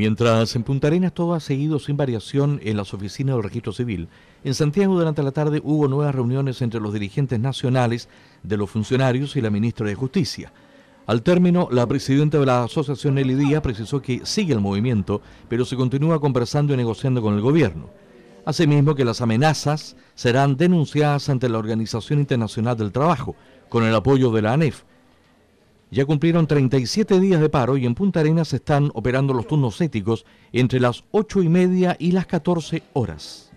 Mientras en Punta Arenas todo ha seguido sin variación en las oficinas del registro civil, en Santiago durante la tarde hubo nuevas reuniones entre los dirigentes nacionales de los funcionarios y la ministra de Justicia. Al término, la presidenta de la asociación Nelly Díaz precisó que sigue el movimiento, pero se continúa conversando y negociando con el gobierno. Asimismo, que las amenazas serán denunciadas ante la Organización Internacional del Trabajo, con el apoyo de la ANEF, ya cumplieron 37 días de paro y en Punta Arenas están operando los turnos éticos entre las 8 y media y las 14 horas.